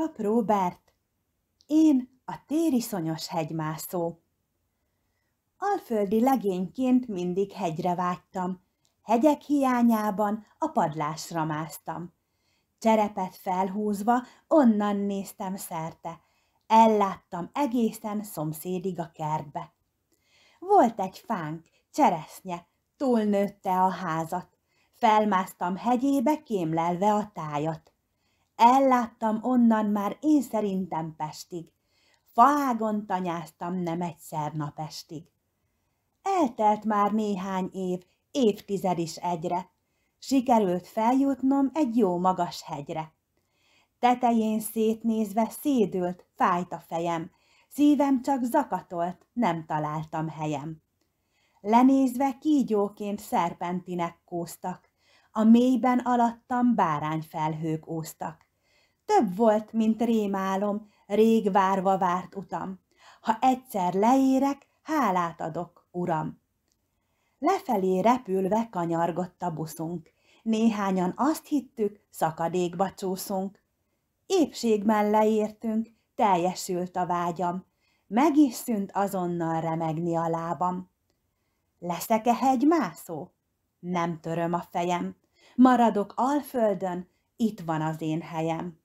Pap Robert, én a tériszonyos hegymászó. Alföldi legényként mindig hegyre vágytam, hegyek hiányában a padlásra másztam. Cserepet felhúzva onnan néztem szerte, elláttam egészen szomszédig a kertbe. Volt egy fánk, cseresznye, túlnőtte a házat, felmásztam hegyébe kémlelve a tájat. Elláttam onnan már én szerintem Pestig. Faágon tanyáztam nem egyszer napestig. Eltelt már néhány év, évtized is egyre. Sikerült feljutnom egy jó magas hegyre. Tetején szétnézve szédült, fájt a fejem, szívem csak zakatolt, nem találtam helyem. Lenézve kígyóként szerpentinek kóztak, a mélyben alattam bárányfelhők óztak. Több volt, mint rémálom, rég várva várt utam. Ha egyszer leérek, hálát adok, uram. Lefelé repülve kanyargott a buszunk. Néhányan azt hittük, szakadékba csúszunk. Épségben leértünk, teljesült a vágyam. Meg is szűnt azonnal remegni a lábam. Leszek-e hegymászó? nem töröm a fejem. Maradok alföldön, itt van az én helyem.